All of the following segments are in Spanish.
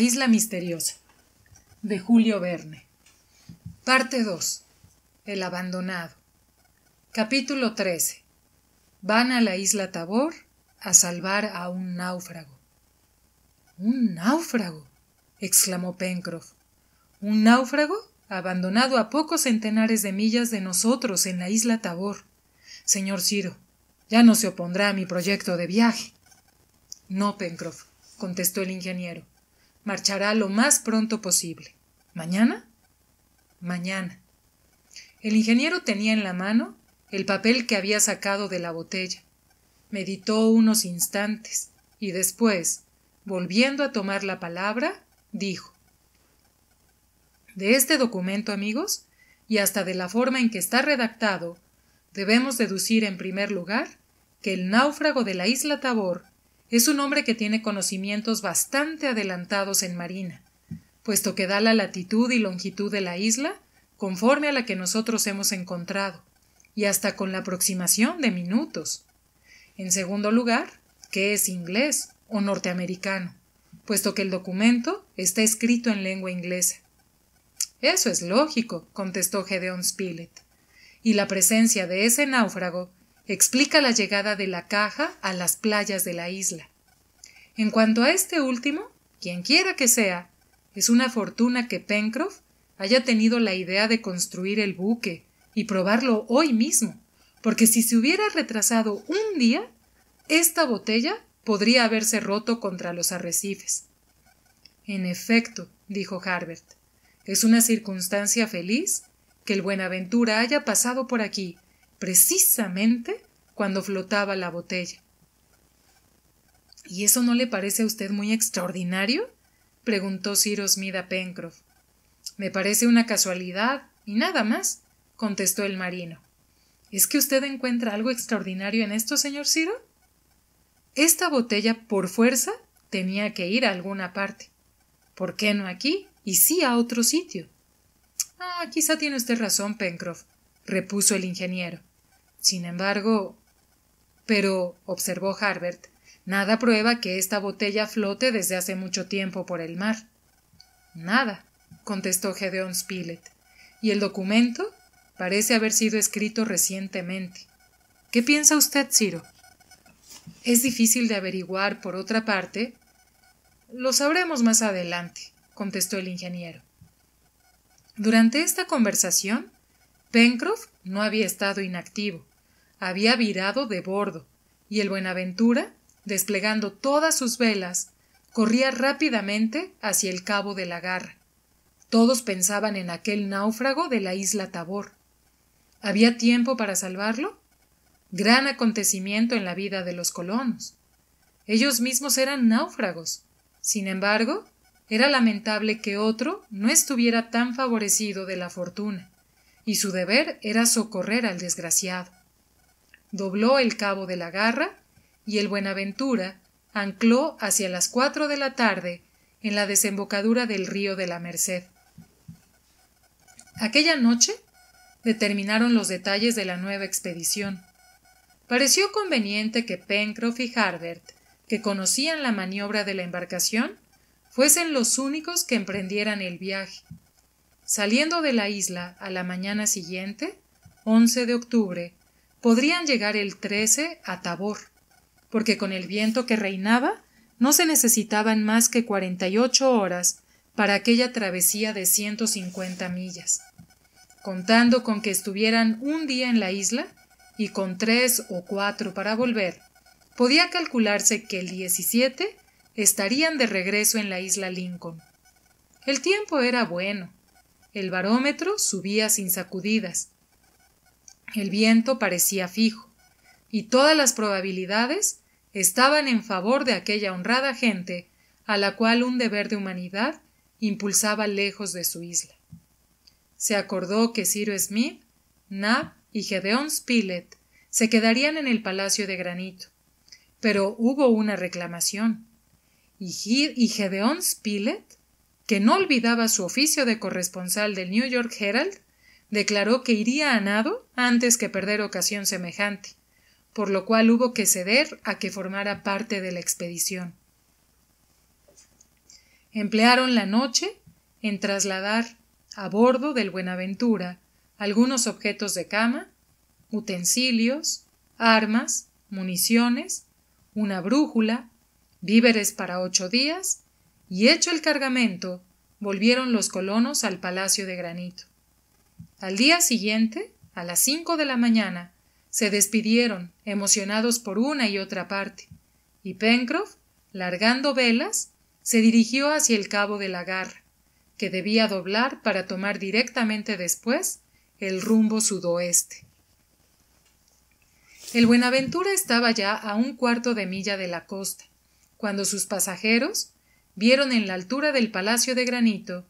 isla misteriosa de Julio Verne. Parte 2. El abandonado. Capítulo 13. Van a la isla Tabor a salvar a un náufrago. ¿Un náufrago? exclamó Pencroff. ¿Un náufrago? abandonado a pocos centenares de millas de nosotros en la isla Tabor. Señor Ciro, ya no se opondrá a mi proyecto de viaje. No, Pencroff, contestó el ingeniero marchará lo más pronto posible. ¿Mañana? Mañana. El ingeniero tenía en la mano el papel que había sacado de la botella. Meditó unos instantes y después, volviendo a tomar la palabra, dijo De este documento, amigos, y hasta de la forma en que está redactado, debemos deducir en primer lugar que el náufrago de la isla Tabor es un hombre que tiene conocimientos bastante adelantados en marina, puesto que da la latitud y longitud de la isla conforme a la que nosotros hemos encontrado, y hasta con la aproximación de minutos. En segundo lugar, que es inglés o norteamericano, puesto que el documento está escrito en lengua inglesa. Eso es lógico, contestó Gedeon Spilett. Y la presencia de ese náufrago explica la llegada de la caja a las playas de la isla. En cuanto a este último, quien quiera que sea, es una fortuna que Pencroff haya tenido la idea de construir el buque y probarlo hoy mismo, porque si se hubiera retrasado un día, esta botella podría haberse roto contra los arrecifes. En efecto, dijo Harbert, es una circunstancia feliz que el Buenaventura haya pasado por aquí precisamente cuando flotaba la botella. ¿Y eso no le parece a usted muy extraordinario? preguntó Ciro Smith a Pencroff. Me parece una casualidad y nada más, contestó el marino. ¿Es que usted encuentra algo extraordinario en esto, señor Ciro? Esta botella, por fuerza, tenía que ir a alguna parte. ¿Por qué no aquí? Y sí a otro sitio. Ah, quizá tiene usted razón, Pencroff, repuso el ingeniero. Sin embargo. Pero, observó Harbert, nada prueba que esta botella flote desde hace mucho tiempo por el mar. Nada, contestó Gedeon Spilett. ¿Y el documento? Parece haber sido escrito recientemente. ¿Qué piensa usted, Ciro? Es difícil de averiguar, por otra parte. Lo sabremos más adelante, contestó el ingeniero. Durante esta conversación, Pencroff no había estado inactivo había virado de bordo, y el Buenaventura, desplegando todas sus velas, corría rápidamente hacia el cabo de la garra. Todos pensaban en aquel náufrago de la isla Tabor. ¿Había tiempo para salvarlo? Gran acontecimiento en la vida de los colonos. Ellos mismos eran náufragos. Sin embargo, era lamentable que otro no estuviera tan favorecido de la fortuna, y su deber era socorrer al desgraciado dobló el cabo de la garra y el Buenaventura ancló hacia las cuatro de la tarde en la desembocadura del río de la Merced. Aquella noche determinaron los detalles de la nueva expedición. Pareció conveniente que Pencroff y Harbert, que conocían la maniobra de la embarcación, fuesen los únicos que emprendieran el viaje. Saliendo de la isla a la mañana siguiente, 11 de octubre, podrían llegar el 13 a Tabor, porque con el viento que reinaba no se necesitaban más que 48 horas para aquella travesía de 150 millas. Contando con que estuvieran un día en la isla y con tres o cuatro para volver, podía calcularse que el 17 estarían de regreso en la isla Lincoln. El tiempo era bueno. El barómetro subía sin sacudidas el viento parecía fijo, y todas las probabilidades estaban en favor de aquella honrada gente a la cual un deber de humanidad impulsaba lejos de su isla. Se acordó que Ciro Smith, Nab y Gedeon Spilett se quedarían en el Palacio de Granito. Pero hubo una reclamación. Y Gedeon Spilett, que no olvidaba su oficio de corresponsal del New York Herald, declaró que iría a nado antes que perder ocasión semejante, por lo cual hubo que ceder a que formara parte de la expedición. Emplearon la noche en trasladar a bordo del Buenaventura algunos objetos de cama, utensilios, armas, municiones, una brújula, víveres para ocho días, y hecho el cargamento, volvieron los colonos al Palacio de Granito. Al día siguiente, a las cinco de la mañana, se despidieron, emocionados por una y otra parte, y Pencroff, largando velas, se dirigió hacia el cabo de la garra, que debía doblar para tomar directamente después el rumbo sudoeste. El Buenaventura estaba ya a un cuarto de milla de la costa, cuando sus pasajeros vieron en la altura del palacio de granito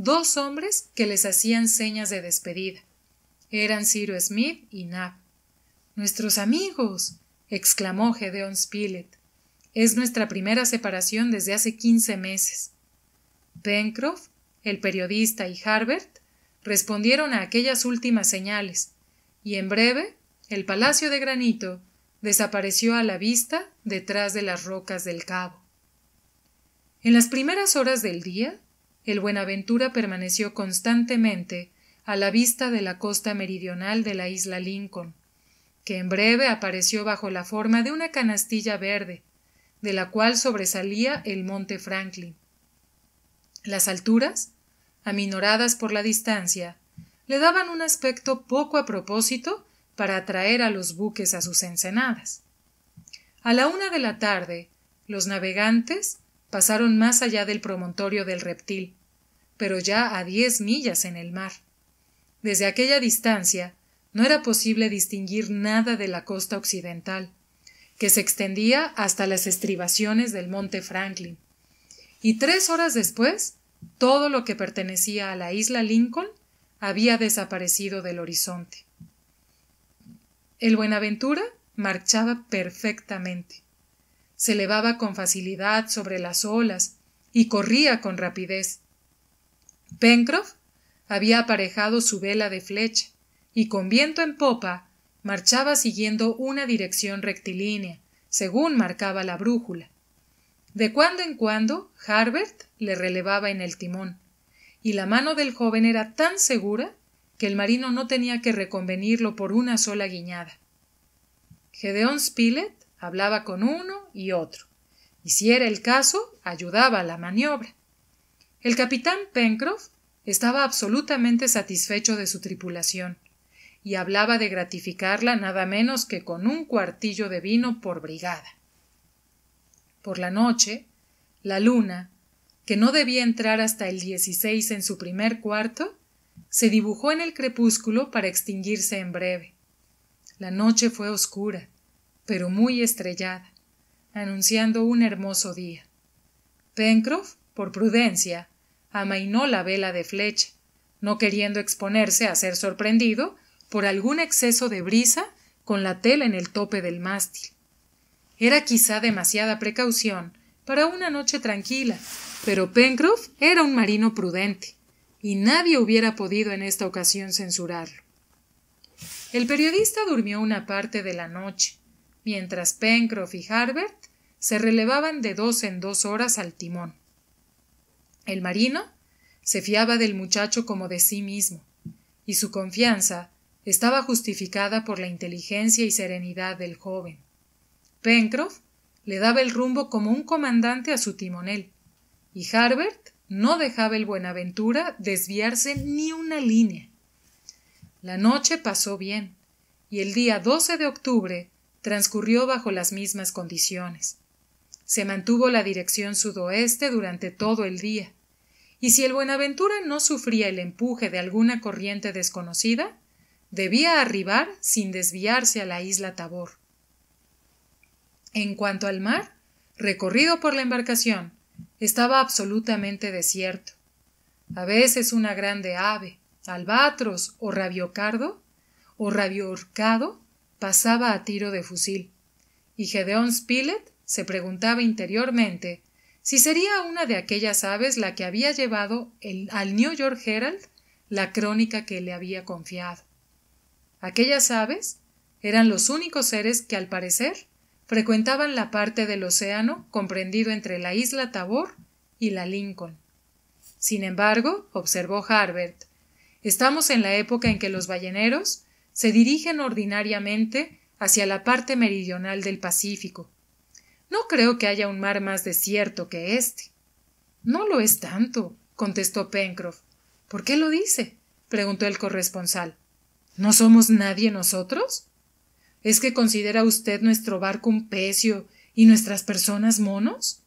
dos hombres que les hacían señas de despedida. Eran Ciro Smith y Nab. Nuestros amigos. exclamó Gedeon Spilett. Es nuestra primera separación desde hace quince meses. Pencroff, el periodista y Harbert respondieron a aquellas últimas señales, y en breve el palacio de granito desapareció a la vista detrás de las rocas del cabo. En las primeras horas del día el Buenaventura permaneció constantemente a la vista de la costa meridional de la isla Lincoln, que en breve apareció bajo la forma de una canastilla verde, de la cual sobresalía el monte Franklin. Las alturas, aminoradas por la distancia, le daban un aspecto poco a propósito para atraer a los buques a sus ensenadas. A la una de la tarde, los navegantes pasaron más allá del promontorio del reptil, pero ya a diez millas en el mar. Desde aquella distancia no era posible distinguir nada de la costa occidental, que se extendía hasta las estribaciones del monte Franklin. Y tres horas después, todo lo que pertenecía a la isla Lincoln había desaparecido del horizonte. El Buenaventura marchaba perfectamente. Se elevaba con facilidad sobre las olas y corría con rapidez, Pencroff había aparejado su vela de flecha y con viento en popa marchaba siguiendo una dirección rectilínea, según marcaba la brújula. De cuando en cuando Harbert le relevaba en el timón, y la mano del joven era tan segura que el marino no tenía que reconvenirlo por una sola guiñada. Gedeon Spilett hablaba con uno y otro, y si era el caso, ayudaba a la maniobra. El capitán Pencroff estaba absolutamente satisfecho de su tripulación y hablaba de gratificarla nada menos que con un cuartillo de vino por brigada. Por la noche, la luna, que no debía entrar hasta el 16 en su primer cuarto, se dibujó en el crepúsculo para extinguirse en breve. La noche fue oscura, pero muy estrellada, anunciando un hermoso día. Pencroff por prudencia, amainó la vela de flecha, no queriendo exponerse a ser sorprendido por algún exceso de brisa con la tela en el tope del mástil. Era quizá demasiada precaución para una noche tranquila, pero Pencroff era un marino prudente, y nadie hubiera podido en esta ocasión censurarlo. El periodista durmió una parte de la noche, mientras Pencroff y Harbert se relevaban de dos en dos horas al timón. El marino se fiaba del muchacho como de sí mismo, y su confianza estaba justificada por la inteligencia y serenidad del joven. Pencroff le daba el rumbo como un comandante a su timonel, y Harbert no dejaba el Buenaventura desviarse ni una línea. La noche pasó bien, y el día 12 de octubre transcurrió bajo las mismas condiciones. Se mantuvo la dirección sudoeste durante todo el día, y si el Buenaventura no sufría el empuje de alguna corriente desconocida, debía arribar sin desviarse a la isla Tabor. En cuanto al mar, recorrido por la embarcación, estaba absolutamente desierto. A veces una grande ave, albatros o rabiocardo o rabiorcado pasaba a tiro de fusil, y Gedeón Spilett se preguntaba interiormente si sería una de aquellas aves la que había llevado al New York Herald la crónica que le había confiado. Aquellas aves eran los únicos seres que, al parecer, frecuentaban la parte del océano comprendido entre la isla Tabor y la Lincoln. Sin embargo, observó Harbert, estamos en la época en que los balleneros se dirigen ordinariamente hacia la parte meridional del Pacífico, no creo que haya un mar más desierto que este. No lo es tanto, contestó Pencroff. ¿Por qué lo dice? preguntó el corresponsal. ¿No somos nadie nosotros? ¿Es que considera usted nuestro barco un pecio y nuestras personas monos?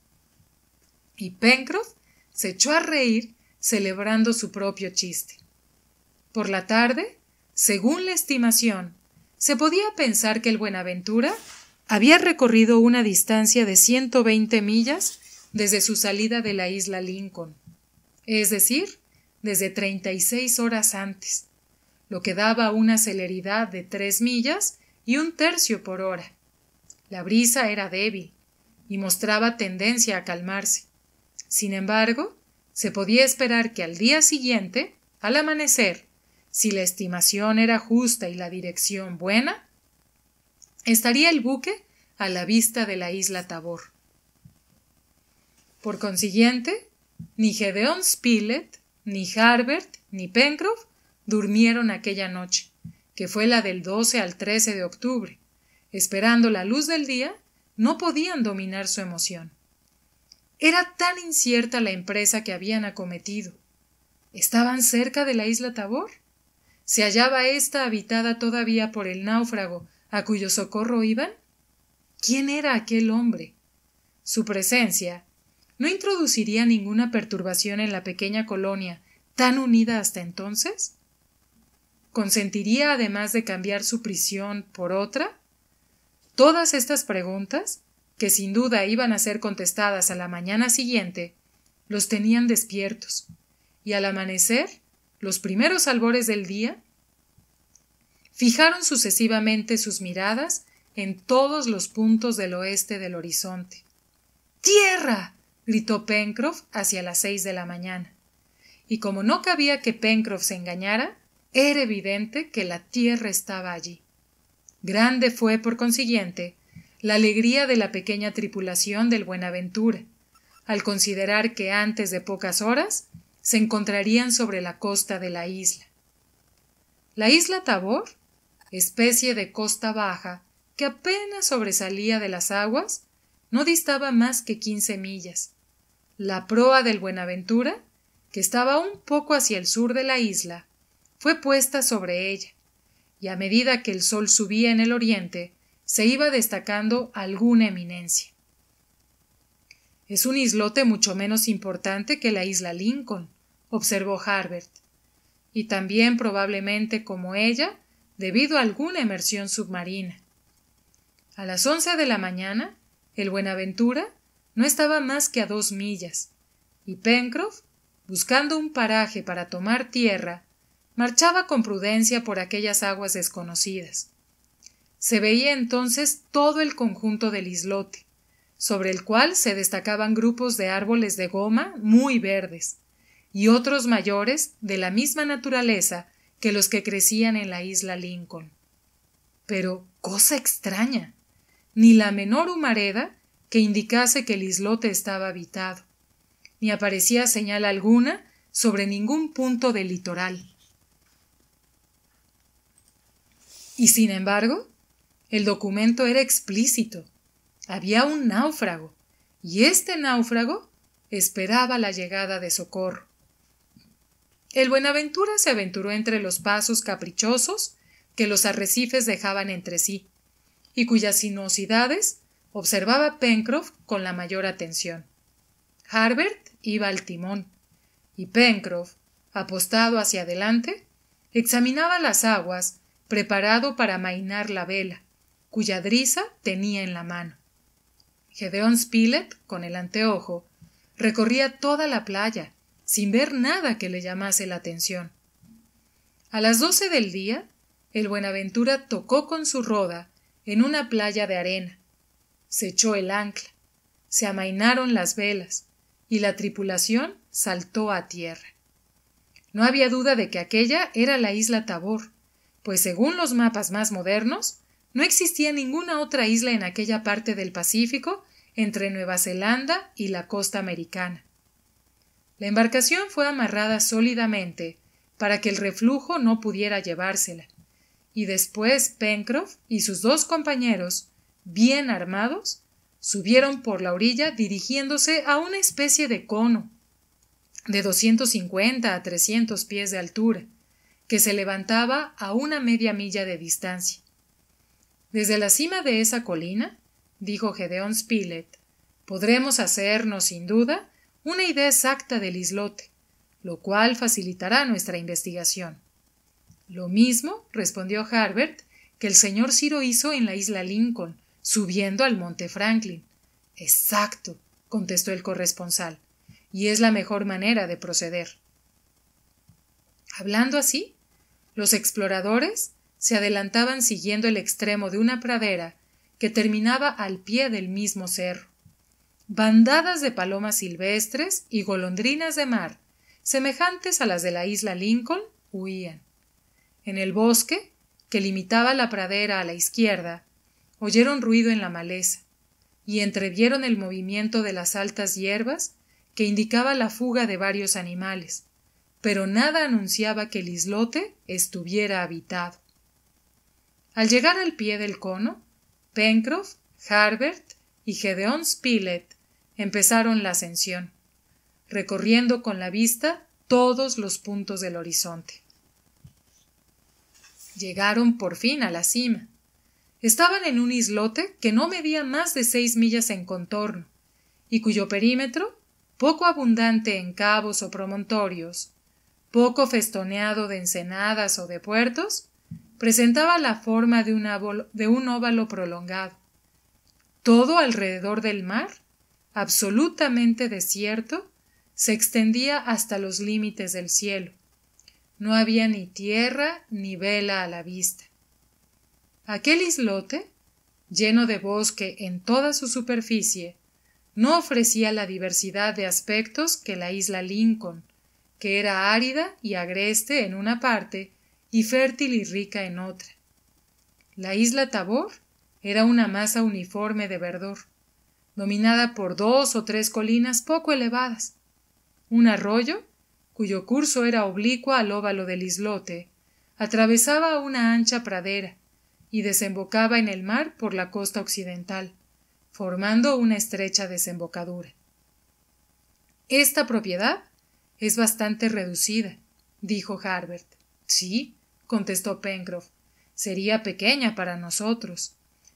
Y Pencroff se echó a reír celebrando su propio chiste. Por la tarde, según la estimación, se podía pensar que el Buenaventura había recorrido una distancia de 120 millas desde su salida de la isla Lincoln, es decir, desde 36 horas antes, lo que daba una celeridad de 3 millas y un tercio por hora. La brisa era débil y mostraba tendencia a calmarse. Sin embargo, se podía esperar que al día siguiente, al amanecer, si la estimación era justa y la dirección buena, estaría el buque a la vista de la isla Tabor. Por consiguiente, ni Gedeon Spilett, ni Harbert, ni Pencroff durmieron aquella noche, que fue la del 12 al 13 de octubre. Esperando la luz del día, no podían dominar su emoción. Era tan incierta la empresa que habían acometido. ¿Estaban cerca de la isla Tabor? ¿Se hallaba ésta habitada todavía por el náufrago a cuyo socorro iban? ¿Quién era aquel hombre? Su presencia no introduciría ninguna perturbación en la pequeña colonia tan unida hasta entonces? ¿Consentiría además de cambiar su prisión por otra? Todas estas preguntas, que sin duda iban a ser contestadas a la mañana siguiente, los tenían despiertos, y al amanecer, los primeros albores del día, Fijaron sucesivamente sus miradas en todos los puntos del oeste del horizonte. ¡Tierra! gritó Pencroff hacia las seis de la mañana. Y como no cabía que Pencroff se engañara, era evidente que la tierra estaba allí. Grande fue, por consiguiente, la alegría de la pequeña tripulación del Buenaventura, al considerar que antes de pocas horas se encontrarían sobre la costa de la isla. La isla Tabor especie de costa baja que apenas sobresalía de las aguas, no distaba más que quince millas. La proa del Buenaventura, que estaba un poco hacia el sur de la isla, fue puesta sobre ella, y a medida que el sol subía en el oriente, se iba destacando alguna eminencia. Es un islote mucho menos importante que la isla Lincoln, observó Harbert, y también probablemente como ella debido a alguna emersión submarina. A las once de la mañana, el Buenaventura no estaba más que a dos millas, y Pencroff, buscando un paraje para tomar tierra, marchaba con prudencia por aquellas aguas desconocidas. Se veía entonces todo el conjunto del islote, sobre el cual se destacaban grupos de árboles de goma muy verdes, y otros mayores de la misma naturaleza que los que crecían en la isla Lincoln. Pero, cosa extraña, ni la menor humareda que indicase que el islote estaba habitado, ni aparecía señal alguna sobre ningún punto del litoral. Y sin embargo, el documento era explícito. Había un náufrago, y este náufrago esperaba la llegada de socorro. El Buenaventura se aventuró entre los pasos caprichosos que los arrecifes dejaban entre sí, y cuyas sinuosidades observaba Pencroff con la mayor atención. Harbert iba al timón, y Pencroff, apostado hacia adelante, examinaba las aguas, preparado para mainar la vela, cuya drisa tenía en la mano. Gedeón Spilett, con el anteojo, recorría toda la playa, sin ver nada que le llamase la atención. A las doce del día, el Buenaventura tocó con su roda en una playa de arena. Se echó el ancla, se amainaron las velas, y la tripulación saltó a tierra. No había duda de que aquella era la isla Tabor, pues según los mapas más modernos, no existía ninguna otra isla en aquella parte del Pacífico entre Nueva Zelanda y la costa americana. La embarcación fue amarrada sólidamente para que el reflujo no pudiera llevársela, y después Pencroff y sus dos compañeros, bien armados, subieron por la orilla dirigiéndose a una especie de cono de 250 a 300 pies de altura, que se levantaba a una media milla de distancia. Desde la cima de esa colina, dijo Gedeón Spilett, podremos hacernos, sin duda, una idea exacta del islote, lo cual facilitará nuestra investigación. Lo mismo, respondió Harbert, que el señor Ciro hizo en la isla Lincoln, subiendo al monte Franklin. Exacto, contestó el corresponsal, y es la mejor manera de proceder. Hablando así, los exploradores se adelantaban siguiendo el extremo de una pradera que terminaba al pie del mismo cerro bandadas de palomas silvestres y golondrinas de mar, semejantes a las de la isla Lincoln, huían. En el bosque, que limitaba la pradera a la izquierda, oyeron ruido en la maleza, y entrevieron el movimiento de las altas hierbas que indicaba la fuga de varios animales, pero nada anunciaba que el islote estuviera habitado. Al llegar al pie del cono, Pencroff, Harbert y Gedeon Spilett empezaron la ascensión, recorriendo con la vista todos los puntos del horizonte. Llegaron por fin a la cima. Estaban en un islote que no medía más de seis millas en contorno, y cuyo perímetro, poco abundante en cabos o promontorios, poco festoneado de ensenadas o de puertos, presentaba la forma de un, de un óvalo prolongado. Todo alrededor del mar absolutamente desierto, se extendía hasta los límites del cielo. No había ni tierra ni vela a la vista. Aquel islote, lleno de bosque en toda su superficie, no ofrecía la diversidad de aspectos que la isla Lincoln, que era árida y agreste en una parte y fértil y rica en otra. La isla Tabor era una masa uniforme de verdor dominada por dos o tres colinas poco elevadas, un arroyo, cuyo curso era oblicuo al óvalo del islote, atravesaba una ancha pradera y desembocaba en el mar por la costa occidental, formando una estrecha desembocadura. Esta propiedad es bastante reducida, dijo Harbert. Sí, contestó Pencroff, sería pequeña para nosotros.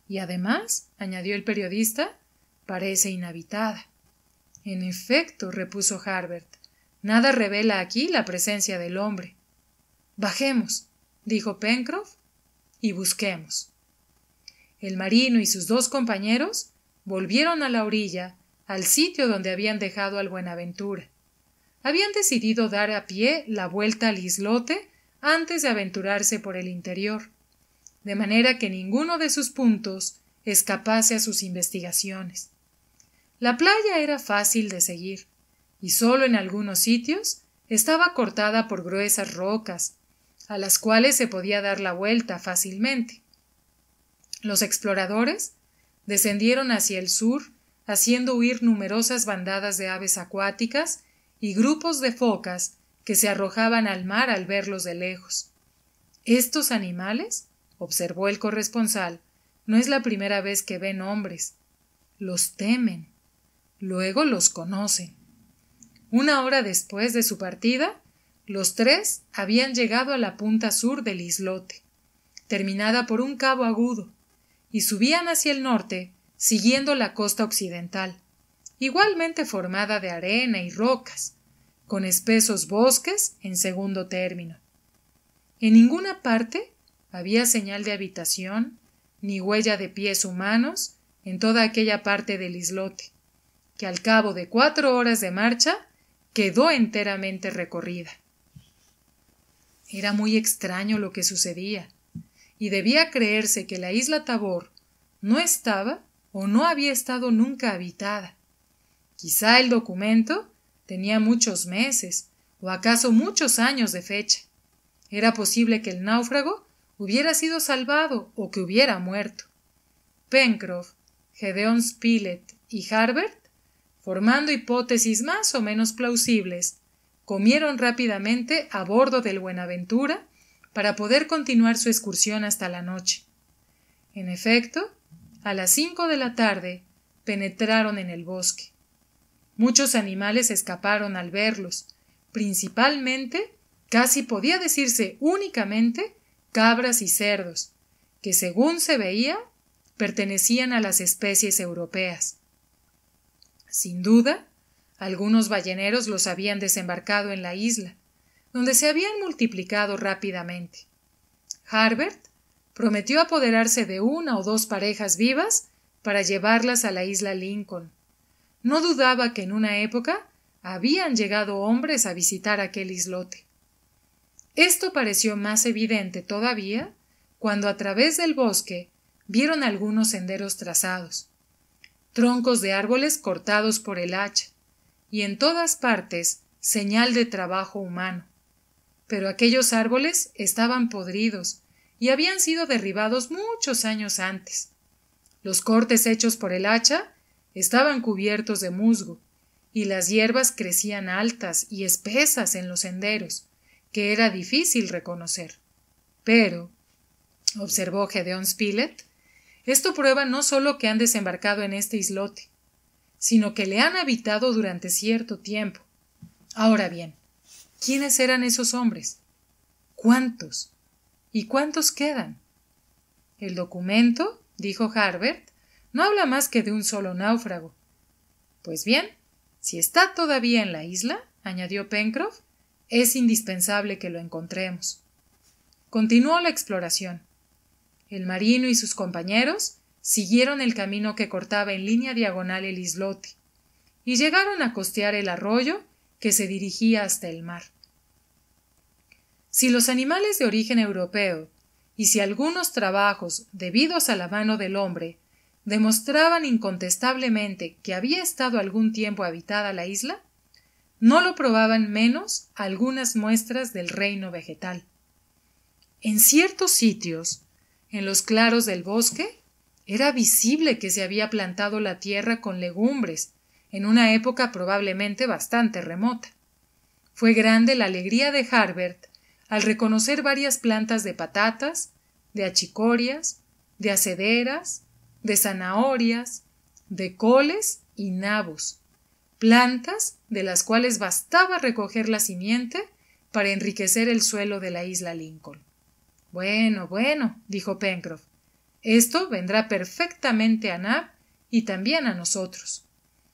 Y además, añadió el periodista, Parece inhabitada. En efecto, repuso Harbert, nada revela aquí la presencia del hombre. Bajemos, dijo Pencroff, y busquemos. El marino y sus dos compañeros volvieron a la orilla, al sitio donde habían dejado al Buenaventura. Habían decidido dar a pie la vuelta al islote antes de aventurarse por el interior, de manera que ninguno de sus puntos escapase a sus investigaciones. La playa era fácil de seguir, y solo en algunos sitios estaba cortada por gruesas rocas, a las cuales se podía dar la vuelta fácilmente. Los exploradores descendieron hacia el sur, haciendo huir numerosas bandadas de aves acuáticas y grupos de focas que se arrojaban al mar al verlos de lejos. Estos animales, observó el corresponsal, no es la primera vez que ven hombres. Los temen. Luego los conocen. Una hora después de su partida, los tres habían llegado a la punta sur del islote, terminada por un cabo agudo, y subían hacia el norte, siguiendo la costa occidental, igualmente formada de arena y rocas, con espesos bosques en segundo término. En ninguna parte había señal de habitación, ni huella de pies humanos en toda aquella parte del islote que al cabo de cuatro horas de marcha quedó enteramente recorrida. Era muy extraño lo que sucedía, y debía creerse que la isla Tabor no estaba o no había estado nunca habitada. Quizá el documento tenía muchos meses o acaso muchos años de fecha. Era posible que el náufrago hubiera sido salvado o que hubiera muerto. Pencroff, Gedeon Spilett y Harbert formando hipótesis más o menos plausibles, comieron rápidamente a bordo del Buenaventura para poder continuar su excursión hasta la noche. En efecto, a las cinco de la tarde penetraron en el bosque. Muchos animales escaparon al verlos, principalmente, casi podía decirse únicamente, cabras y cerdos, que según se veía pertenecían a las especies europeas. Sin duda, algunos balleneros los habían desembarcado en la isla, donde se habían multiplicado rápidamente. Harbert prometió apoderarse de una o dos parejas vivas para llevarlas a la isla Lincoln. No dudaba que en una época habían llegado hombres a visitar aquel islote. Esto pareció más evidente todavía cuando a través del bosque vieron algunos senderos trazados, troncos de árboles cortados por el hacha, y en todas partes señal de trabajo humano. Pero aquellos árboles estaban podridos y habían sido derribados muchos años antes. Los cortes hechos por el hacha estaban cubiertos de musgo, y las hierbas crecían altas y espesas en los senderos, que era difícil reconocer. Pero, observó Gedeón Spilett, esto prueba no solo que han desembarcado en este islote, sino que le han habitado durante cierto tiempo. Ahora bien, ¿quiénes eran esos hombres? ¿Cuántos? ¿Y cuántos quedan? El documento, dijo Harbert, no habla más que de un solo náufrago. Pues bien, si está todavía en la isla, añadió Pencroff, es indispensable que lo encontremos. Continuó la exploración. El marino y sus compañeros siguieron el camino que cortaba en línea diagonal el islote, y llegaron a costear el arroyo que se dirigía hasta el mar. Si los animales de origen europeo y si algunos trabajos debidos a la mano del hombre demostraban incontestablemente que había estado algún tiempo habitada la isla, no lo probaban menos algunas muestras del reino vegetal. En ciertos sitios en los claros del bosque era visible que se había plantado la tierra con legumbres, en una época probablemente bastante remota. Fue grande la alegría de Harbert al reconocer varias plantas de patatas, de achicorias, de acederas, de zanahorias, de coles y nabos, plantas de las cuales bastaba recoger la simiente para enriquecer el suelo de la isla Lincoln. Bueno, bueno, dijo Pencroff. Esto vendrá perfectamente a Nab y también a nosotros.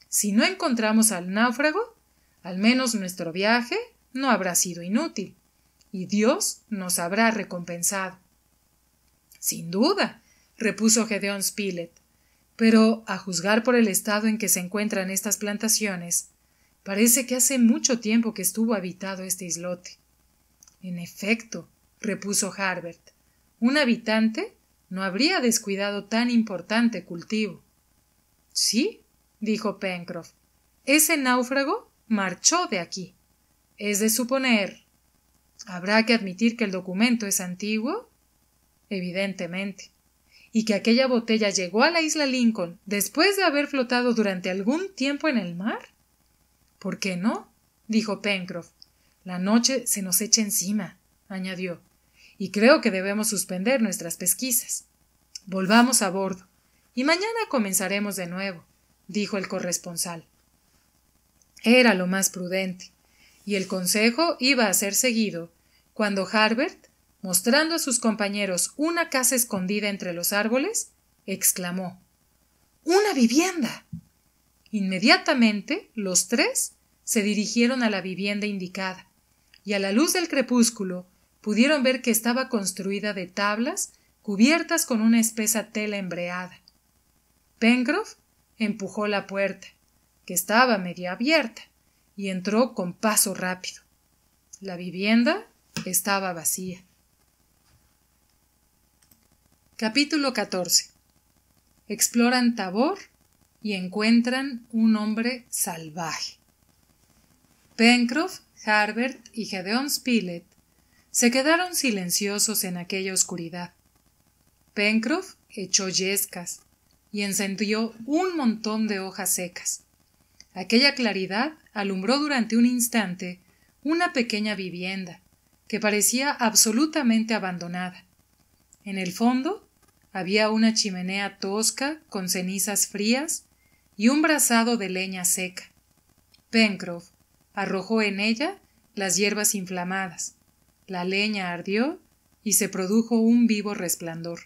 Si no encontramos al náufrago, al menos nuestro viaje no habrá sido inútil, y Dios nos habrá recompensado. Sin duda, repuso Gedeón Spilett. Pero, a juzgar por el estado en que se encuentran estas plantaciones, parece que hace mucho tiempo que estuvo habitado este islote. En efecto, repuso Harbert. Un habitante no habría descuidado tan importante cultivo. Sí, dijo Pencroff. Ese náufrago marchó de aquí. Es de suponer. ¿Habrá que admitir que el documento es antiguo? Evidentemente. ¿Y que aquella botella llegó a la isla Lincoln después de haber flotado durante algún tiempo en el mar? ¿Por qué no? dijo Pencroff. La noche se nos echa encima, añadió y creo que debemos suspender nuestras pesquisas. Volvamos a bordo, y mañana comenzaremos de nuevo, dijo el corresponsal. Era lo más prudente, y el consejo iba a ser seguido, cuando Harbert, mostrando a sus compañeros una casa escondida entre los árboles, exclamó Una vivienda. Inmediatamente los tres se dirigieron a la vivienda indicada, y a la luz del crepúsculo pudieron ver que estaba construida de tablas cubiertas con una espesa tela embreada. Pencroff empujó la puerta, que estaba media abierta, y entró con paso rápido. La vivienda estaba vacía. Capítulo 14. Exploran Tabor y encuentran un hombre salvaje. Pencroff, Harbert y Gedeon Spilett se quedaron silenciosos en aquella oscuridad. Pencroff echó yescas y encendió un montón de hojas secas. Aquella claridad alumbró durante un instante una pequeña vivienda, que parecía absolutamente abandonada. En el fondo había una chimenea tosca con cenizas frías y un brazado de leña seca. Pencroff arrojó en ella las hierbas inflamadas, la leña ardió y se produjo un vivo resplandor.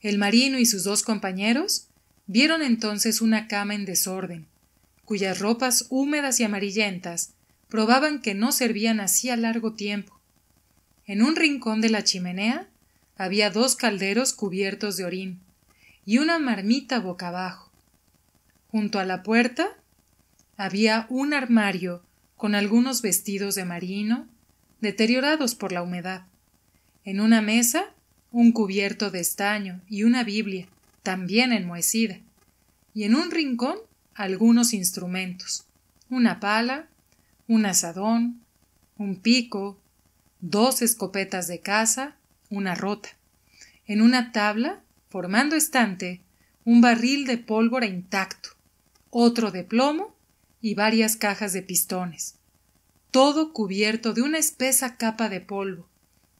El marino y sus dos compañeros vieron entonces una cama en desorden, cuyas ropas húmedas y amarillentas probaban que no servían hacía largo tiempo. En un rincón de la chimenea había dos calderos cubiertos de orín y una marmita boca abajo. Junto a la puerta había un armario con algunos vestidos de marino, deteriorados por la humedad. En una mesa, un cubierto de estaño y una Biblia, también enmohecida. Y en un rincón, algunos instrumentos. Una pala, un asadón, un pico, dos escopetas de caza, una rota. En una tabla, formando estante, un barril de pólvora intacto, otro de plomo y varias cajas de pistones todo cubierto de una espesa capa de polvo,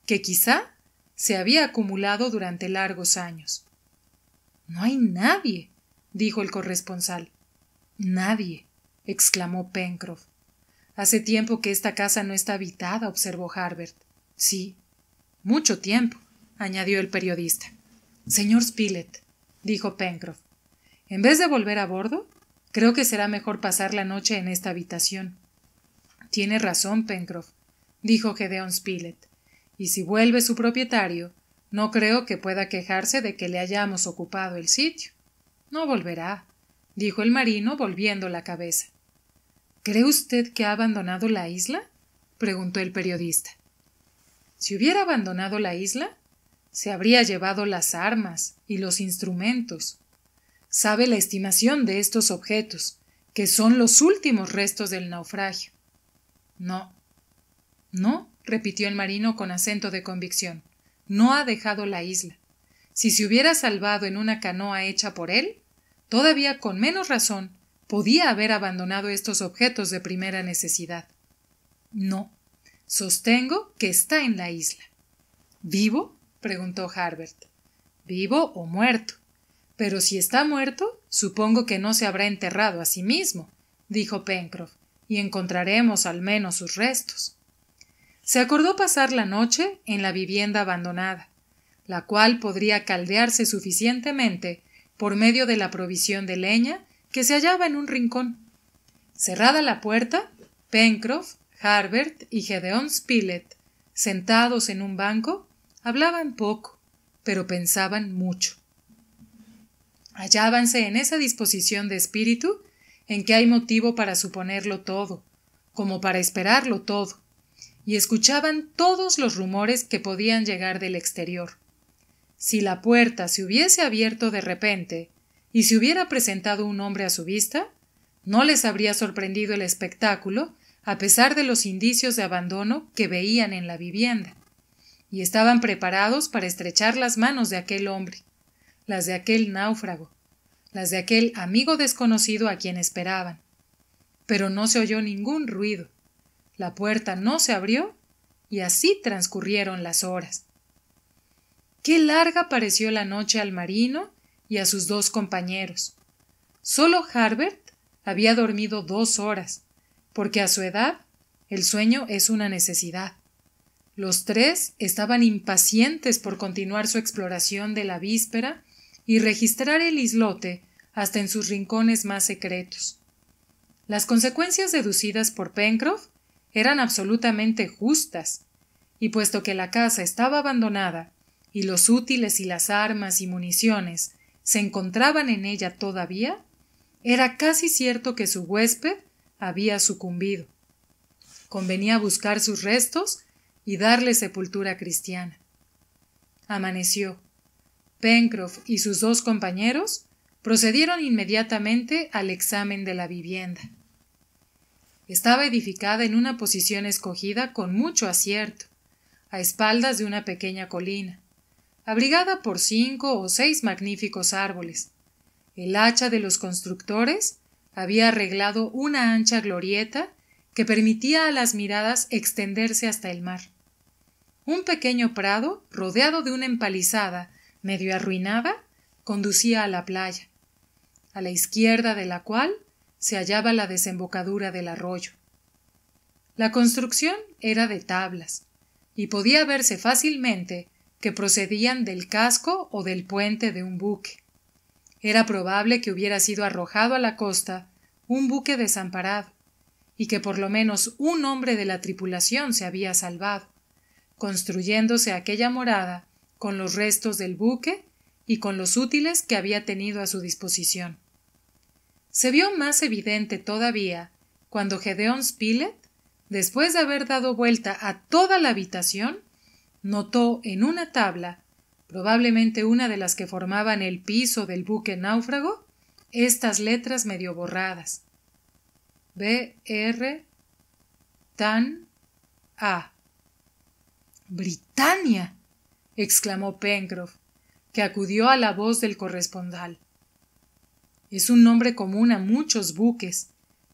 que quizá se había acumulado durante largos años. No hay nadie, dijo el corresponsal. Nadie, exclamó Pencroff. Hace tiempo que esta casa no está habitada, observó Harbert. Sí, mucho tiempo, añadió el periodista. Señor Spilett, dijo Pencroff, en vez de volver a bordo, creo que será mejor pasar la noche en esta habitación. Tiene razón, Pencroff, dijo Gedeon Spilett, y si vuelve su propietario, no creo que pueda quejarse de que le hayamos ocupado el sitio. No volverá, dijo el marino volviendo la cabeza. ¿Cree usted que ha abandonado la isla? preguntó el periodista. Si hubiera abandonado la isla, se habría llevado las armas y los instrumentos. Sabe la estimación de estos objetos, que son los últimos restos del naufragio. No. No, repitió el marino con acento de convicción. No ha dejado la isla. Si se hubiera salvado en una canoa hecha por él, todavía con menos razón podía haber abandonado estos objetos de primera necesidad. No. Sostengo que está en la isla. ¿Vivo? preguntó Harbert. Vivo o muerto. Pero si está muerto, supongo que no se habrá enterrado a sí mismo, dijo Pencroff y encontraremos al menos sus restos. Se acordó pasar la noche en la vivienda abandonada, la cual podría caldearse suficientemente por medio de la provisión de leña que se hallaba en un rincón. Cerrada la puerta, Pencroff, Harbert y Gedeón Spilett, sentados en un banco, hablaban poco, pero pensaban mucho. Hallábanse en esa disposición de espíritu en que hay motivo para suponerlo todo, como para esperarlo todo, y escuchaban todos los rumores que podían llegar del exterior. Si la puerta se hubiese abierto de repente y se hubiera presentado un hombre a su vista, no les habría sorprendido el espectáculo, a pesar de los indicios de abandono que veían en la vivienda, y estaban preparados para estrechar las manos de aquel hombre, las de aquel náufrago, las de aquel amigo desconocido a quien esperaban. Pero no se oyó ningún ruido. La puerta no se abrió y así transcurrieron las horas. Qué larga pareció la noche al marino y a sus dos compañeros. Solo Harbert había dormido dos horas, porque a su edad el sueño es una necesidad. Los tres estaban impacientes por continuar su exploración de la víspera y registrar el islote hasta en sus rincones más secretos. Las consecuencias deducidas por Pencroff eran absolutamente justas, y puesto que la casa estaba abandonada y los útiles y las armas y municiones se encontraban en ella todavía, era casi cierto que su huésped había sucumbido. Convenía buscar sus restos y darle sepultura cristiana. Amaneció. Pencroff y sus dos compañeros procedieron inmediatamente al examen de la vivienda. Estaba edificada en una posición escogida con mucho acierto, a espaldas de una pequeña colina, abrigada por cinco o seis magníficos árboles. El hacha de los constructores había arreglado una ancha glorieta que permitía a las miradas extenderse hasta el mar. Un pequeño prado, rodeado de una empalizada medio arruinada, conducía a la playa, a la izquierda de la cual se hallaba la desembocadura del arroyo. La construcción era de tablas, y podía verse fácilmente que procedían del casco o del puente de un buque. Era probable que hubiera sido arrojado a la costa un buque desamparado, y que por lo menos un hombre de la tripulación se había salvado, construyéndose aquella morada con los restos del buque y con los útiles que había tenido a su disposición. Se vio más evidente todavía cuando Gedeon Spilett, después de haber dado vuelta a toda la habitación, notó en una tabla, probablemente una de las que formaban el piso del buque náufrago, estas letras medio borradas. B. R. Tan. A. Britania exclamó Pencroff, que acudió a la voz del correspondal. Es un nombre común a muchos buques,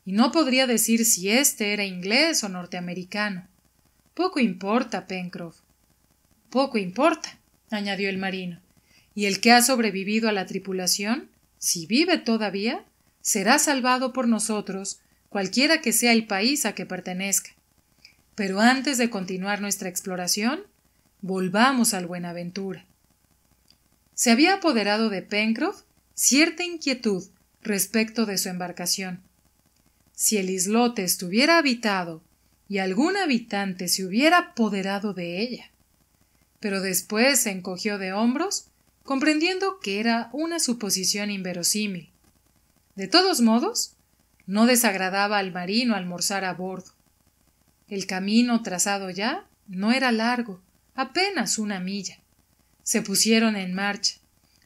y no podría decir si éste era inglés o norteamericano. Poco importa, Pencroff. Poco importa, añadió el marino. Y el que ha sobrevivido a la tripulación, si vive todavía, será salvado por nosotros, cualquiera que sea el país a que pertenezca. Pero antes de continuar nuestra exploración, Volvamos al Buenaventura. Se había apoderado de Pencroff cierta inquietud respecto de su embarcación. Si el islote estuviera habitado y algún habitante se hubiera apoderado de ella. Pero después se encogió de hombros, comprendiendo que era una suposición inverosímil. De todos modos, no desagradaba al marino almorzar a bordo. El camino trazado ya no era largo, apenas una milla. Se pusieron en marcha,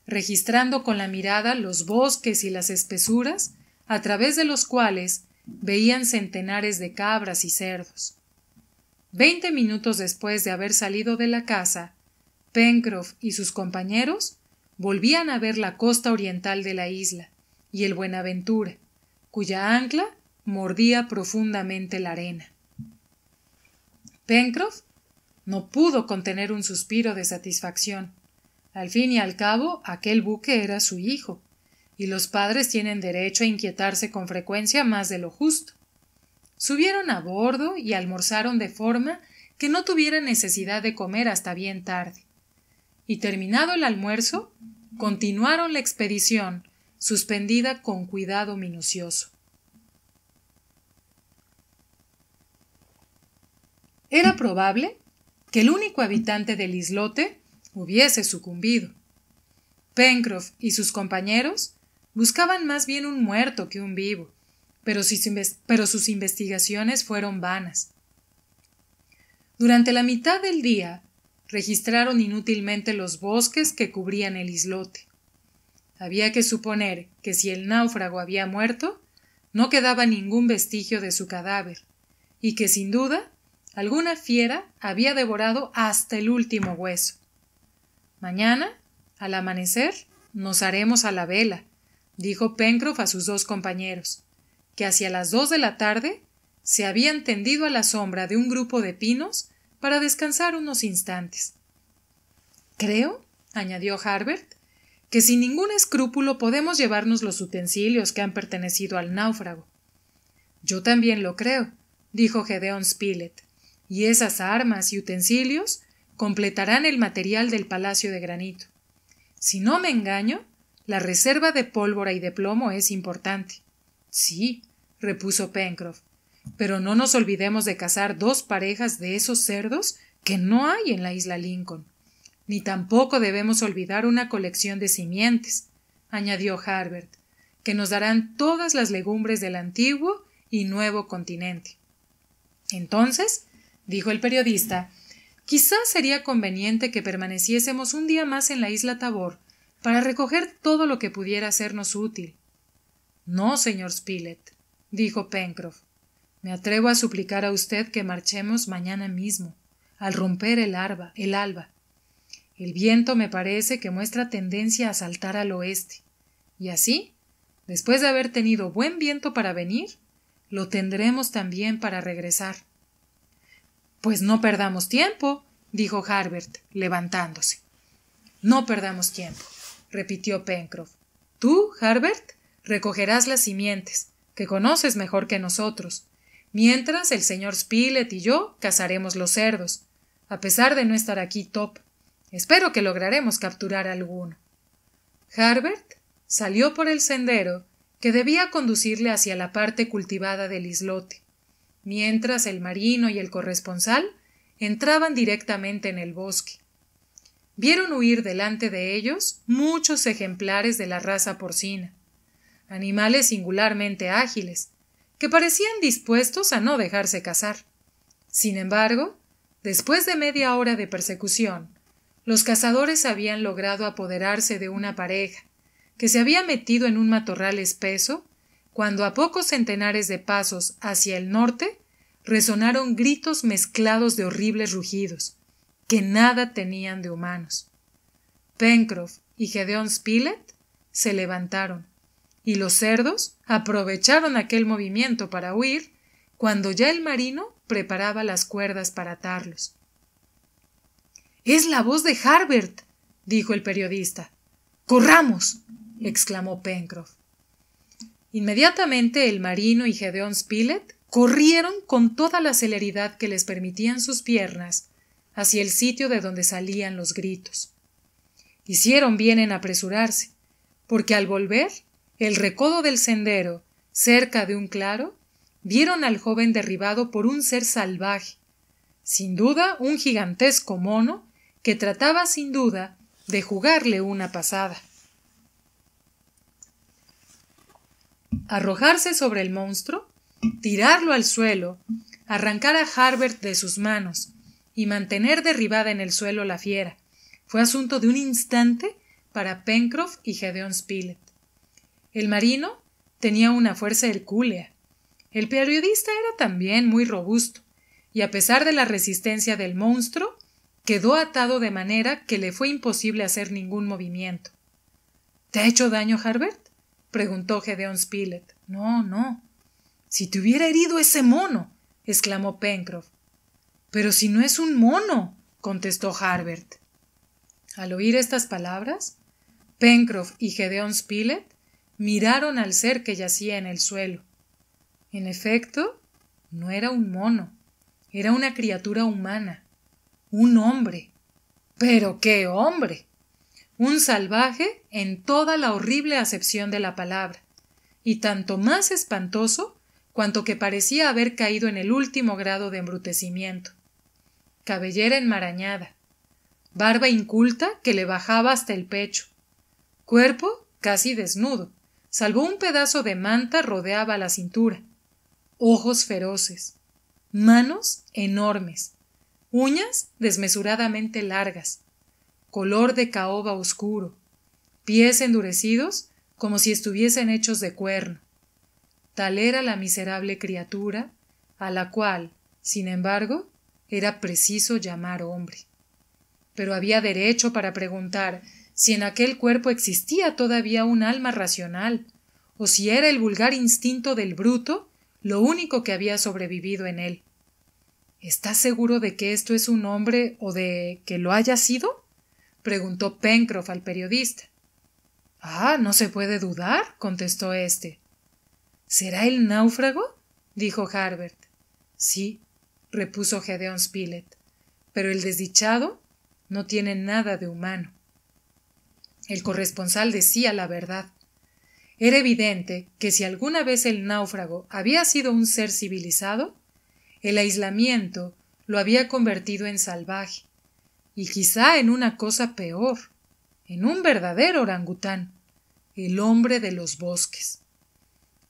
registrando con la mirada los bosques y las espesuras a través de los cuales veían centenares de cabras y cerdos. Veinte minutos después de haber salido de la casa, Pencroff y sus compañeros volvían a ver la costa oriental de la isla y el Buenaventura, cuya ancla mordía profundamente la arena. Pencroff no pudo contener un suspiro de satisfacción. Al fin y al cabo, aquel buque era su hijo, y los padres tienen derecho a inquietarse con frecuencia más de lo justo. Subieron a bordo y almorzaron de forma que no tuvieran necesidad de comer hasta bien tarde. Y terminado el almuerzo, continuaron la expedición, suspendida con cuidado minucioso. Era probable que el único habitante del islote hubiese sucumbido. Pencroff y sus compañeros buscaban más bien un muerto que un vivo, pero sus, pero sus investigaciones fueron vanas. Durante la mitad del día registraron inútilmente los bosques que cubrían el islote. Había que suponer que si el náufrago había muerto, no quedaba ningún vestigio de su cadáver, y que sin duda Alguna fiera había devorado hasta el último hueso. Mañana, al amanecer, nos haremos a la vela, dijo Pencroff a sus dos compañeros, que hacia las dos de la tarde se habían tendido a la sombra de un grupo de pinos para descansar unos instantes. Creo, añadió Harbert, que sin ningún escrúpulo podemos llevarnos los utensilios que han pertenecido al náufrago. Yo también lo creo, dijo Gedeón Spilett y esas armas y utensilios completarán el material del Palacio de Granito. Si no me engaño, la reserva de pólvora y de plomo es importante. Sí, repuso Pencroff, pero no nos olvidemos de cazar dos parejas de esos cerdos que no hay en la isla Lincoln. Ni tampoco debemos olvidar una colección de simientes, añadió Harbert, que nos darán todas las legumbres del antiguo y nuevo continente. Entonces, dijo el periodista, quizás sería conveniente que permaneciésemos un día más en la isla Tabor para recoger todo lo que pudiera sernos útil. No, señor Spilett, dijo Pencroff. Me atrevo a suplicar a usted que marchemos mañana mismo, al romper el, el alba. El viento me parece que muestra tendencia a saltar al oeste. Y así, después de haber tenido buen viento para venir, lo tendremos también para regresar. Pues no perdamos tiempo, dijo Harbert, levantándose. No perdamos tiempo, repitió Pencroff. Tú, Harbert, recogerás las simientes, que conoces mejor que nosotros, mientras el señor Spilett y yo cazaremos los cerdos, a pesar de no estar aquí Top. Espero que lograremos capturar alguno. Harbert salió por el sendero que debía conducirle hacia la parte cultivada del islote, mientras el marino y el corresponsal entraban directamente en el bosque. Vieron huir delante de ellos muchos ejemplares de la raza porcina, animales singularmente ágiles, que parecían dispuestos a no dejarse cazar. Sin embargo, después de media hora de persecución, los cazadores habían logrado apoderarse de una pareja, que se había metido en un matorral espeso cuando a pocos centenares de pasos hacia el norte resonaron gritos mezclados de horribles rugidos, que nada tenían de humanos. Pencroff y Gedeón Spilett se levantaron, y los cerdos aprovecharon aquel movimiento para huir cuando ya el marino preparaba las cuerdas para atarlos. Es la voz de Harbert, dijo el periodista. Corramos, exclamó Pencroff. Inmediatamente el marino y Gedeón Spilett corrieron con toda la celeridad que les permitían sus piernas hacia el sitio de donde salían los gritos. Hicieron bien en apresurarse, porque al volver el recodo del sendero, cerca de un claro, vieron al joven derribado por un ser salvaje, sin duda un gigantesco mono que trataba sin duda de jugarle una pasada. arrojarse sobre el monstruo, tirarlo al suelo, arrancar a Harbert de sus manos y mantener derribada en el suelo la fiera. Fue asunto de un instante para Pencroff y Gedeon Spilett. El marino tenía una fuerza hercúlea. El periodista era también muy robusto, y a pesar de la resistencia del monstruo, quedó atado de manera que le fue imposible hacer ningún movimiento. ¿Te ha hecho daño, Harbert? preguntó Gedeón Spilett. No, no. Si te hubiera herido ese mono. exclamó Pencroff. Pero si no es un mono. contestó Harbert. Al oír estas palabras, Pencroff y Gedeón Spilett miraron al ser que yacía en el suelo. En efecto, no era un mono, era una criatura humana, un hombre. Pero qué hombre un salvaje en toda la horrible acepción de la palabra, y tanto más espantoso cuanto que parecía haber caído en el último grado de embrutecimiento. Cabellera enmarañada, barba inculta que le bajaba hasta el pecho, cuerpo casi desnudo, salvo un pedazo de manta rodeaba la cintura, ojos feroces, manos enormes, uñas desmesuradamente largas, color de caoba oscuro, pies endurecidos como si estuviesen hechos de cuerno. Tal era la miserable criatura, a la cual, sin embargo, era preciso llamar hombre. Pero había derecho para preguntar si en aquel cuerpo existía todavía un alma racional, o si era el vulgar instinto del bruto lo único que había sobrevivido en él. ¿Estás seguro de que esto es un hombre o de que lo haya sido? preguntó Pencroff al periodista. Ah, no se puede dudar, contestó éste. ¿Será el náufrago? dijo Harbert. Sí, repuso Gedeon Spilett, pero el desdichado no tiene nada de humano. El corresponsal decía la verdad. Era evidente que si alguna vez el náufrago había sido un ser civilizado, el aislamiento lo había convertido en salvaje y quizá en una cosa peor, en un verdadero orangután, el hombre de los bosques.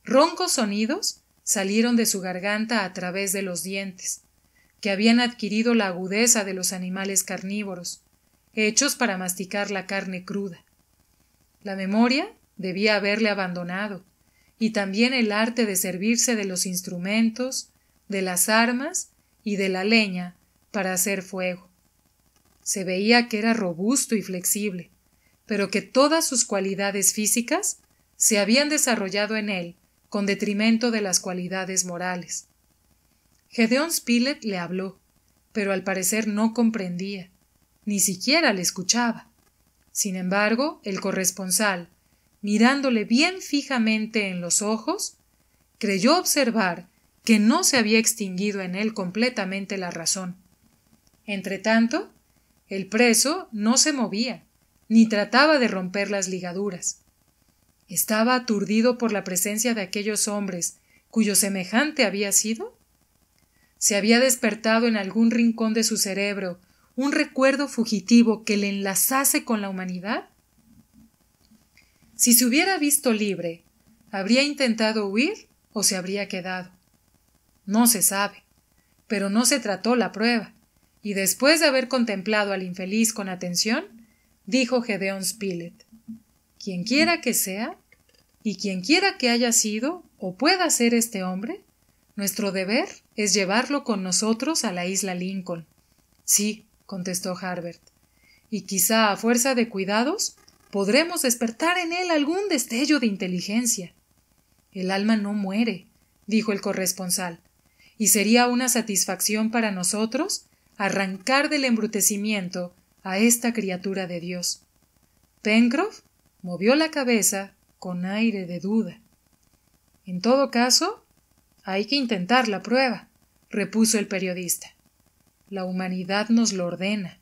Roncos sonidos salieron de su garganta a través de los dientes, que habían adquirido la agudeza de los animales carnívoros, hechos para masticar la carne cruda. La memoria debía haberle abandonado, y también el arte de servirse de los instrumentos, de las armas y de la leña para hacer fuego. Se veía que era robusto y flexible, pero que todas sus cualidades físicas se habían desarrollado en él con detrimento de las cualidades morales. Gedeón Spilett le habló, pero al parecer no comprendía, ni siquiera le escuchaba. Sin embargo, el corresponsal, mirándole bien fijamente en los ojos, creyó observar que no se había extinguido en él completamente la razón. Entretanto, el preso no se movía, ni trataba de romper las ligaduras. Estaba aturdido por la presencia de aquellos hombres cuyo semejante había sido. Se había despertado en algún rincón de su cerebro un recuerdo fugitivo que le enlazase con la humanidad. Si se hubiera visto libre, ¿habría intentado huir o se habría quedado? No se sabe, pero no se trató la prueba. Y después de haber contemplado al infeliz con atención, dijo Gedeón Spilett Quien quiera que sea, y quien quiera que haya sido o pueda ser este hombre, nuestro deber es llevarlo con nosotros a la isla Lincoln. Sí, contestó Harbert, y quizá a fuerza de cuidados podremos despertar en él algún destello de inteligencia. El alma no muere, dijo el corresponsal, y sería una satisfacción para nosotros arrancar del embrutecimiento a esta criatura de Dios. Pencroff movió la cabeza con aire de duda. En todo caso, hay que intentar la prueba, repuso el periodista. La humanidad nos lo ordena.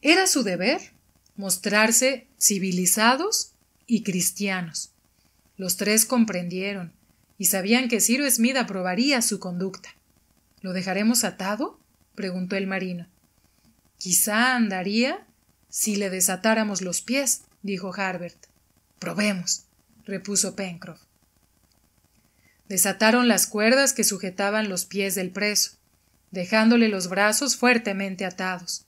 Era su deber mostrarse civilizados y cristianos. Los tres comprendieron y sabían que Ciro Smith aprobaría su conducta. ¿Lo dejaremos atado? preguntó el marino. Quizá andaría si le desatáramos los pies, dijo Harbert. Probemos, repuso Pencroff. Desataron las cuerdas que sujetaban los pies del preso, dejándole los brazos fuertemente atados.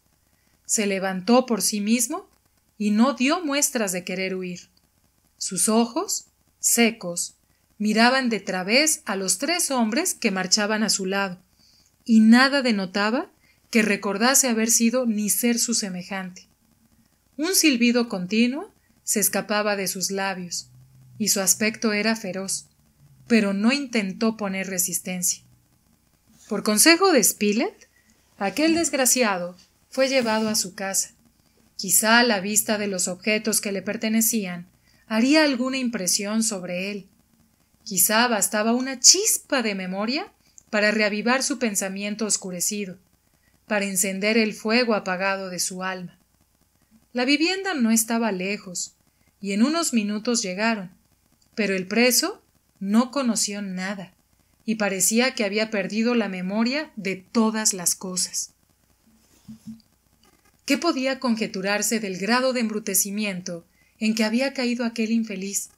Se levantó por sí mismo y no dio muestras de querer huir. Sus ojos, secos, Miraban de través a los tres hombres que marchaban a su lado, y nada denotaba que recordase haber sido ni ser su semejante. Un silbido continuo se escapaba de sus labios, y su aspecto era feroz, pero no intentó poner resistencia. Por consejo de Spilett, aquel desgraciado fue llevado a su casa. Quizá la vista de los objetos que le pertenecían haría alguna impresión sobre él, Quizá bastaba una chispa de memoria para reavivar su pensamiento oscurecido, para encender el fuego apagado de su alma. La vivienda no estaba lejos, y en unos minutos llegaron, pero el preso no conoció nada, y parecía que había perdido la memoria de todas las cosas. ¿Qué podía conjeturarse del grado de embrutecimiento en que había caído aquel infeliz?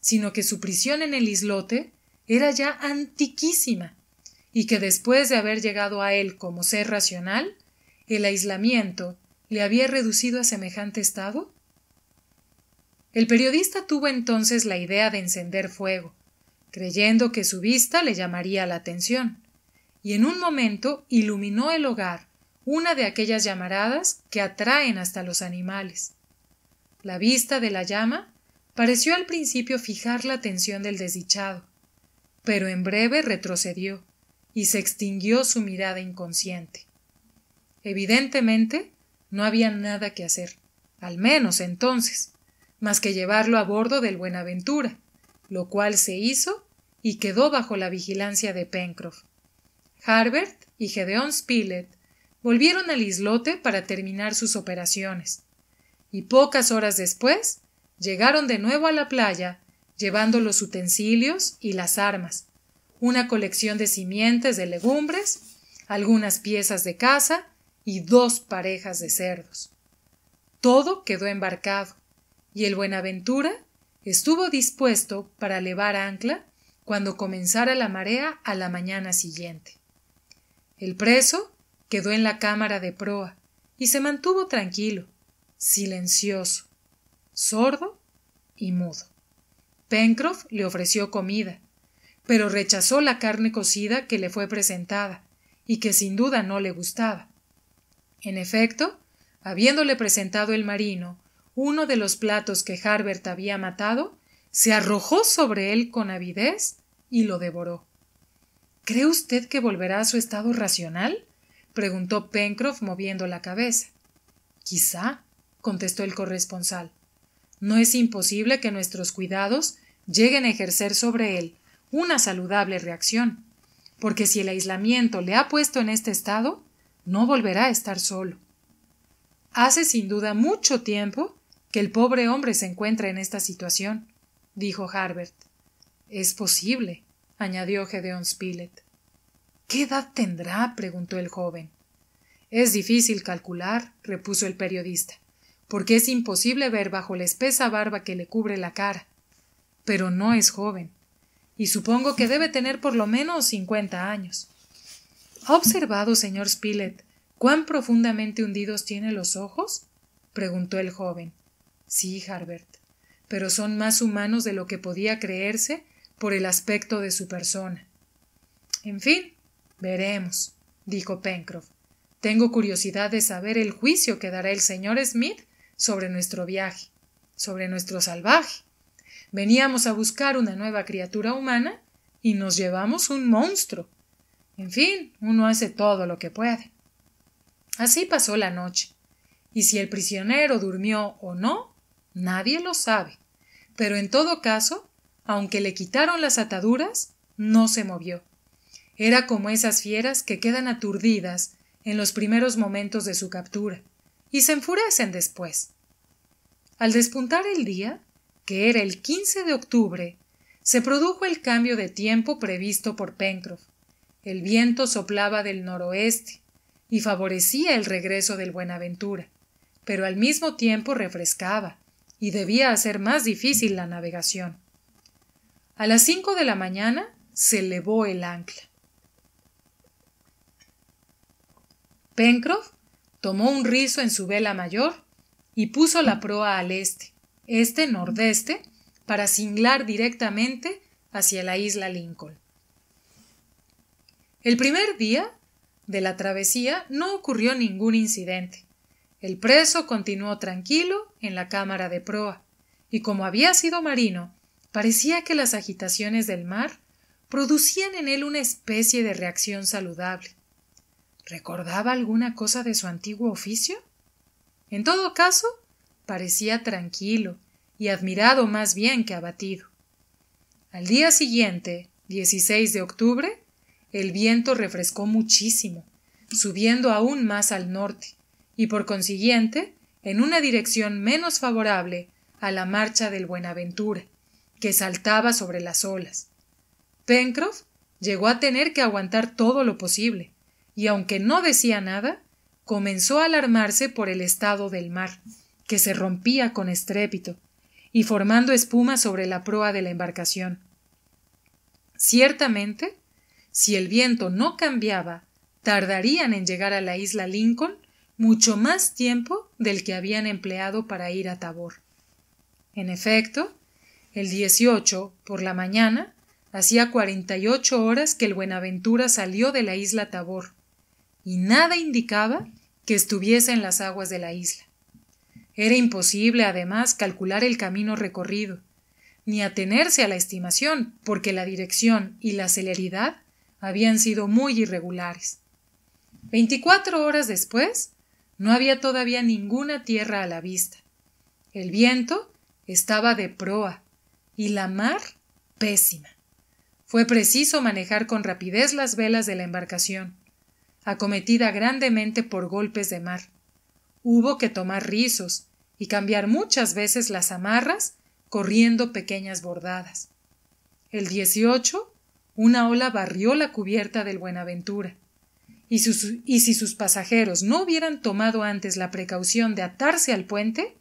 sino que su prisión en el islote era ya antiquísima, y que después de haber llegado a él como ser racional, el aislamiento le había reducido a semejante estado? El periodista tuvo entonces la idea de encender fuego, creyendo que su vista le llamaría la atención, y en un momento iluminó el hogar, una de aquellas llamaradas que atraen hasta los animales. La vista de la llama pareció al principio fijar la atención del desdichado, pero en breve retrocedió y se extinguió su mirada inconsciente. Evidentemente, no había nada que hacer, al menos entonces, más que llevarlo a bordo del Buenaventura, lo cual se hizo y quedó bajo la vigilancia de Pencroff. Harbert y Gedeón Spilett volvieron al islote para terminar sus operaciones, y pocas horas después Llegaron de nuevo a la playa, llevando los utensilios y las armas, una colección de simientes de legumbres, algunas piezas de caza y dos parejas de cerdos. Todo quedó embarcado, y el Buenaventura estuvo dispuesto para levar ancla cuando comenzara la marea a la mañana siguiente. El preso quedó en la cámara de proa y se mantuvo tranquilo, silencioso, sordo y mudo. Pencroff le ofreció comida, pero rechazó la carne cocida que le fue presentada y que sin duda no le gustaba. En efecto, habiéndole presentado el marino uno de los platos que Harbert había matado, se arrojó sobre él con avidez y lo devoró. ¿Cree usted que volverá a su estado racional? preguntó Pencroff moviendo la cabeza. Quizá, contestó el corresponsal. No es imposible que nuestros cuidados lleguen a ejercer sobre él una saludable reacción, porque si el aislamiento le ha puesto en este estado, no volverá a estar solo. Hace sin duda mucho tiempo que el pobre hombre se encuentra en esta situación, dijo Harbert. Es posible, añadió Gedeon Spilett. ¿Qué edad tendrá? preguntó el joven. Es difícil calcular, repuso el periodista porque es imposible ver bajo la espesa barba que le cubre la cara. Pero no es joven, y supongo que debe tener por lo menos cincuenta años. ¿Ha observado, señor Spilett, cuán profundamente hundidos tiene los ojos? preguntó el joven. Sí, Harbert, pero son más humanos de lo que podía creerse por el aspecto de su persona. En fin, veremos, dijo Pencroff. Tengo curiosidad de saber el juicio que dará el señor Smith sobre nuestro viaje, sobre nuestro salvaje. Veníamos a buscar una nueva criatura humana y nos llevamos un monstruo. En fin, uno hace todo lo que puede. Así pasó la noche. Y si el prisionero durmió o no, nadie lo sabe. Pero en todo caso, aunque le quitaron las ataduras, no se movió. Era como esas fieras que quedan aturdidas en los primeros momentos de su captura y se enfurecen después. Al despuntar el día, que era el 15 de octubre, se produjo el cambio de tiempo previsto por Pencroff. El viento soplaba del noroeste y favorecía el regreso del Buenaventura, pero al mismo tiempo refrescaba y debía hacer más difícil la navegación. A las cinco de la mañana se elevó el ancla. Pencroff tomó un rizo en su vela mayor y puso la proa al este, este nordeste, para singlar directamente hacia la isla Lincoln. El primer día de la travesía no ocurrió ningún incidente. El preso continuó tranquilo en la cámara de proa, y como había sido marino, parecía que las agitaciones del mar producían en él una especie de reacción saludable. ¿Recordaba alguna cosa de su antiguo oficio? En todo caso, parecía tranquilo y admirado más bien que abatido. Al día siguiente, 16 de octubre, el viento refrescó muchísimo, subiendo aún más al norte, y por consiguiente, en una dirección menos favorable a la marcha del Buenaventura, que saltaba sobre las olas. Pencroff llegó a tener que aguantar todo lo posible, y aunque no decía nada, comenzó a alarmarse por el estado del mar, que se rompía con estrépito, y formando espuma sobre la proa de la embarcación. Ciertamente, si el viento no cambiaba, tardarían en llegar a la isla Lincoln mucho más tiempo del que habían empleado para ir a Tabor. En efecto, el 18, por la mañana, hacía 48 horas que el Buenaventura salió de la isla Tabor, y nada indicaba que estuviese en las aguas de la isla. Era imposible, además, calcular el camino recorrido, ni atenerse a la estimación, porque la dirección y la celeridad habían sido muy irregulares. Veinticuatro horas después, no había todavía ninguna tierra a la vista. El viento estaba de proa y la mar pésima. Fue preciso manejar con rapidez las velas de la embarcación acometida grandemente por golpes de mar. Hubo que tomar rizos y cambiar muchas veces las amarras, corriendo pequeñas bordadas. El 18, una ola barrió la cubierta del Buenaventura. Y, y si sus pasajeros no hubieran tomado antes la precaución de atarse al puente,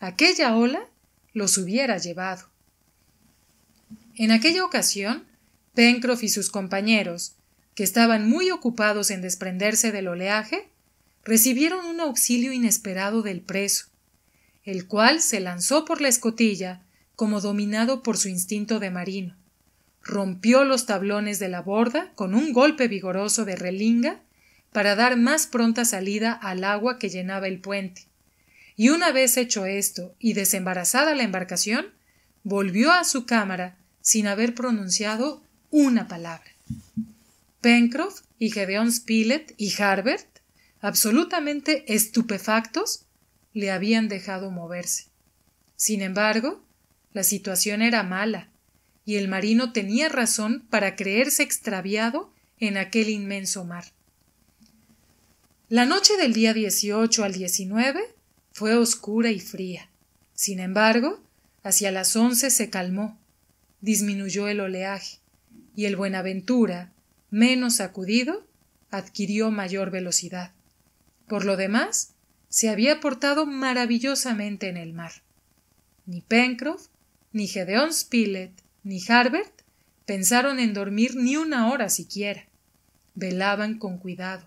aquella ola los hubiera llevado. En aquella ocasión, Pencroff y sus compañeros, que estaban muy ocupados en desprenderse del oleaje, recibieron un auxilio inesperado del preso, el cual se lanzó por la escotilla como dominado por su instinto de marino, rompió los tablones de la borda con un golpe vigoroso de relinga para dar más pronta salida al agua que llenaba el puente. Y una vez hecho esto y desembarazada la embarcación, volvió a su cámara sin haber pronunciado una palabra. Pencroff y Gedeon Spilett y Harbert, absolutamente estupefactos, le habían dejado moverse. Sin embargo, la situación era mala, y el marino tenía razón para creerse extraviado en aquel inmenso mar. La noche del día 18 al 19 fue oscura y fría. Sin embargo, hacia las once se calmó, disminuyó el oleaje, y el Buenaventura, menos sacudido, adquirió mayor velocidad. Por lo demás, se había portado maravillosamente en el mar. Ni Pencroff, ni Gedeon Spilett, ni Harbert pensaron en dormir ni una hora siquiera. Velaban con cuidado,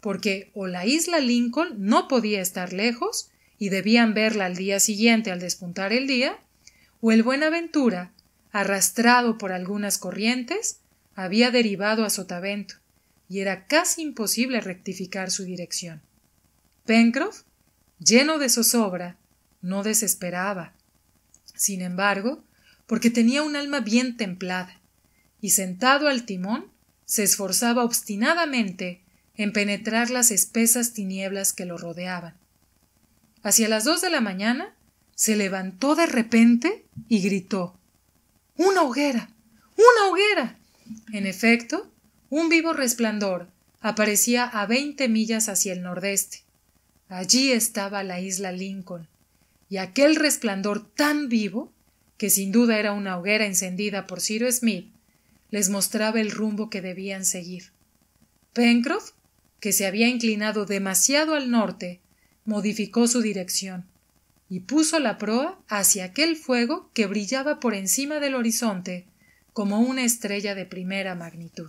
porque o la isla Lincoln no podía estar lejos y debían verla al día siguiente al despuntar el día, o el Buenaventura, arrastrado por algunas corrientes, había derivado a Sotavento, y era casi imposible rectificar su dirección. Pencroff, lleno de zozobra, no desesperaba, sin embargo, porque tenía un alma bien templada, y sentado al timón, se esforzaba obstinadamente en penetrar las espesas tinieblas que lo rodeaban. Hacia las dos de la mañana se levantó de repente y gritó Una hoguera. una hoguera. En efecto, un vivo resplandor aparecía a veinte millas hacia el nordeste. Allí estaba la isla Lincoln, y aquel resplandor tan vivo, que sin duda era una hoguera encendida por Ciro Smith, les mostraba el rumbo que debían seguir. Pencroff, que se había inclinado demasiado al norte, modificó su dirección y puso la proa hacia aquel fuego que brillaba por encima del horizonte como una estrella de primera magnitud.